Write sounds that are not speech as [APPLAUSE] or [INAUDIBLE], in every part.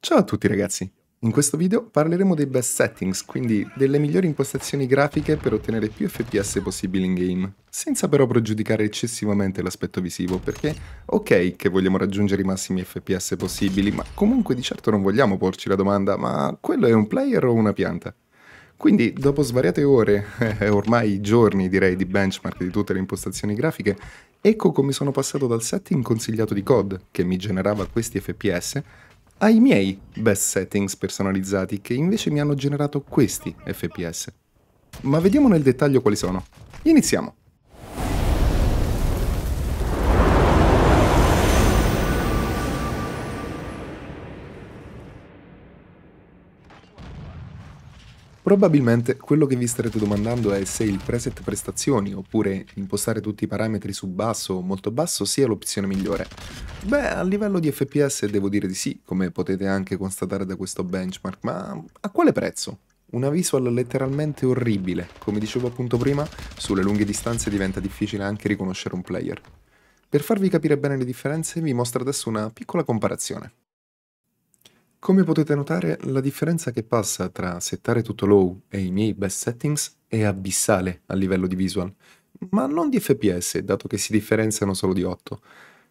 Ciao a tutti ragazzi! In questo video parleremo dei best settings, quindi delle migliori impostazioni grafiche per ottenere più FPS possibili in game, senza però pregiudicare eccessivamente l'aspetto visivo, perché ok che vogliamo raggiungere i massimi FPS possibili, ma comunque di certo non vogliamo porci la domanda ma quello è un player o una pianta? Quindi, dopo svariate ore, [LAUGHS] eh, ormai giorni direi di benchmark di tutte le impostazioni grafiche, ecco come sono passato dal setting consigliato di COD, che mi generava questi FPS, ai miei best settings personalizzati che invece mi hanno generato questi FPS. Ma vediamo nel dettaglio quali sono. Iniziamo. Probabilmente quello che vi starete domandando è se il preset prestazioni oppure impostare tutti i parametri su basso o molto basso sia l'opzione migliore. Beh, a livello di FPS devo dire di sì, come potete anche constatare da questo benchmark, ma a quale prezzo? Una visual letteralmente orribile, come dicevo appunto prima, sulle lunghe distanze diventa difficile anche riconoscere un player. Per farvi capire bene le differenze vi mostro adesso una piccola comparazione. Come potete notare, la differenza che passa tra settare tutto low e i miei best settings è abissale a livello di visual, ma non di FPS, dato che si differenziano solo di 8.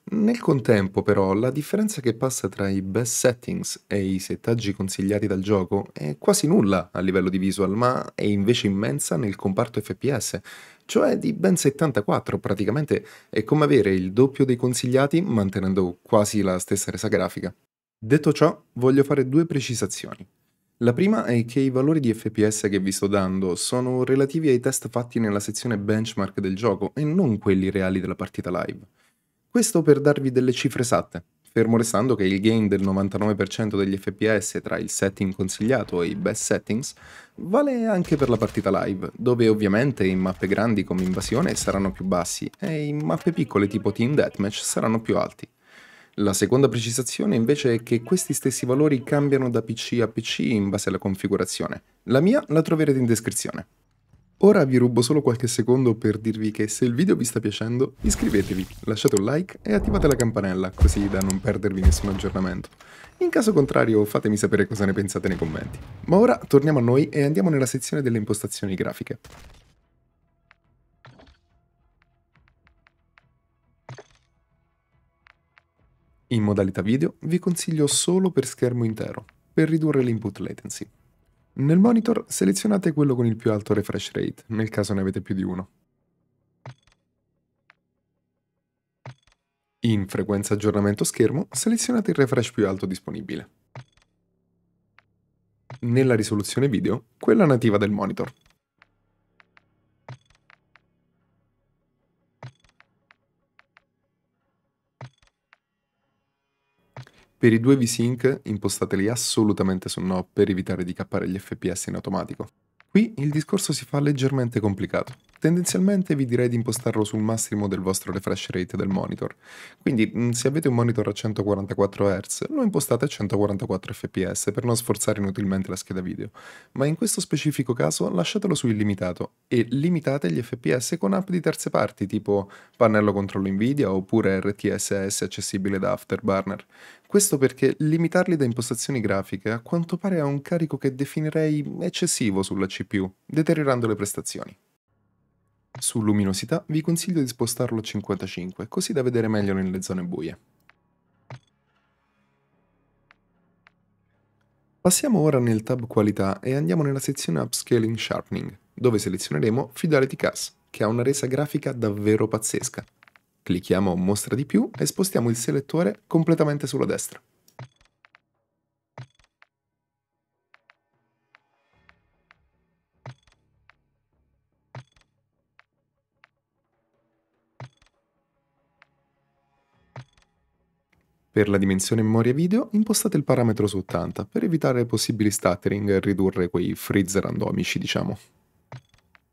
Nel contempo, però, la differenza che passa tra i best settings e i settaggi consigliati dal gioco è quasi nulla a livello di visual, ma è invece immensa nel comparto FPS, cioè di ben 74 praticamente, è come avere il doppio dei consigliati mantenendo quasi la stessa resa grafica. Detto ciò, voglio fare due precisazioni. La prima è che i valori di FPS che vi sto dando sono relativi ai test fatti nella sezione benchmark del gioco e non quelli reali della partita live. Questo per darvi delle cifre esatte, fermo restando che il gain del 99% degli FPS tra il setting consigliato e i best settings vale anche per la partita live, dove ovviamente in mappe grandi come Invasione saranno più bassi e in mappe piccole tipo Team Deathmatch saranno più alti. La seconda precisazione invece è che questi stessi valori cambiano da PC a PC in base alla configurazione. La mia la troverete in descrizione. Ora vi rubo solo qualche secondo per dirvi che se il video vi sta piacendo, iscrivetevi, lasciate un like e attivate la campanella così da non perdervi nessun aggiornamento. In caso contrario fatemi sapere cosa ne pensate nei commenti. Ma ora torniamo a noi e andiamo nella sezione delle impostazioni grafiche. In modalità video vi consiglio solo per schermo intero, per ridurre l'input latency. Nel monitor selezionate quello con il più alto refresh rate, nel caso ne avete più di uno. In frequenza aggiornamento schermo selezionate il refresh più alto disponibile. Nella risoluzione video, quella nativa del monitor, Per i due V-Sync impostateli assolutamente su no per evitare di cappare gli FPS in automatico. Qui il discorso si fa leggermente complicato. Tendenzialmente vi direi di impostarlo sul massimo del vostro refresh rate del monitor. Quindi mm, se avete un monitor a 144 Hz lo impostate a 144 fps per non sforzare inutilmente la scheda video, ma in questo specifico caso lasciatelo su illimitato e limitate gli fps con app di terze parti tipo pannello controllo Nvidia oppure RTSS accessibile da Afterburner. Questo perché limitarli da impostazioni grafiche a quanto pare ha un carico che definirei eccessivo sulla CPU, deteriorando le prestazioni. Su luminosità vi consiglio di spostarlo a 55, così da vedere meglio nelle zone buie. Passiamo ora nel tab qualità e andiamo nella sezione Upscaling Sharpening, dove selezioneremo Fidelity Cast, che ha una resa grafica davvero pazzesca. Clicchiamo Mostra di più e spostiamo il selettore completamente sulla destra. Per la dimensione memoria video impostate il parametro su 80 per evitare possibili stuttering e ridurre quei freeze randomici, diciamo.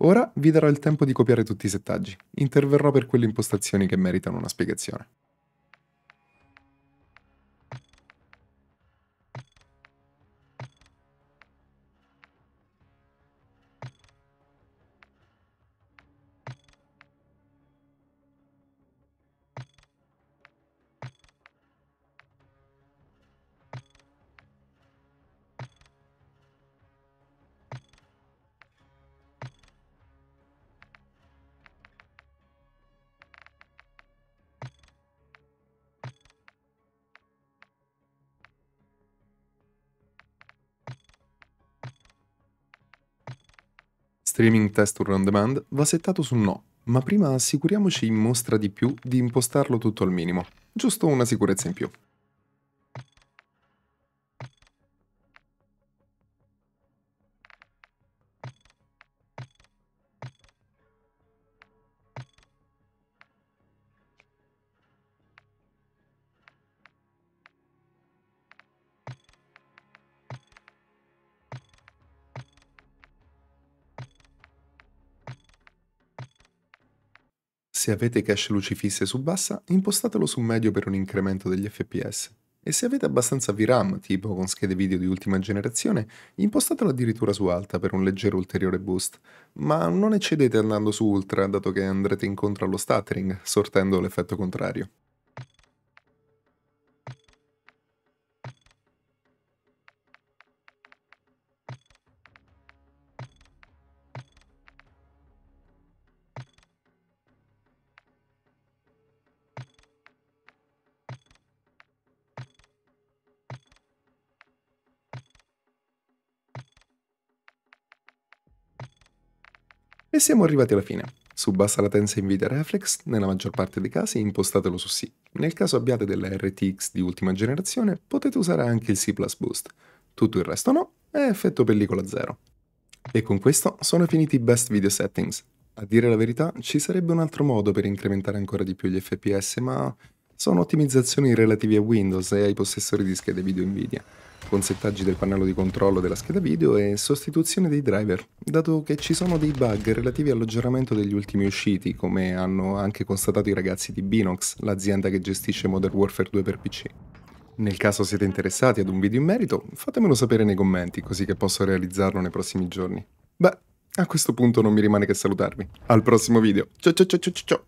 Ora vi darò il tempo di copiare tutti i settaggi. Interverrò per quelle impostazioni che meritano una spiegazione. Streaming Texture on Demand va settato su No, ma prima assicuriamoci in mostra di più di impostarlo tutto al minimo, giusto una sicurezza in più. Se avete cache luci fisse su bassa, impostatelo su medio per un incremento degli FPS. E se avete abbastanza VRAM, tipo con schede video di ultima generazione, impostatelo addirittura su alta per un leggero ulteriore boost. Ma non eccedete andando su ultra, dato che andrete incontro allo stuttering, sortendo l'effetto contrario. E siamo arrivati alla fine. Su bassa latenza NVIDIA Reflex, nella maggior parte dei casi impostatelo su C. Nel caso abbiate della RTX di ultima generazione, potete usare anche il C++ Boost. Tutto il resto no, è effetto pellicola zero. E con questo sono finiti i best video settings. A dire la verità, ci sarebbe un altro modo per incrementare ancora di più gli FPS, ma sono ottimizzazioni relative a Windows e ai possessori di schede video Nvidia, con settaggi del pannello di controllo della scheda video e sostituzione dei driver, dato che ci sono dei bug relativi all'aggiornamento degli ultimi usciti, come hanno anche constatato i ragazzi di Binox, l'azienda che gestisce Modern Warfare 2 per PC. Nel caso siete interessati ad un video in merito, fatemelo sapere nei commenti così che posso realizzarlo nei prossimi giorni. Beh, a questo punto non mi rimane che salutarvi. Al prossimo video. Ciao ciao ciao ciao ciao!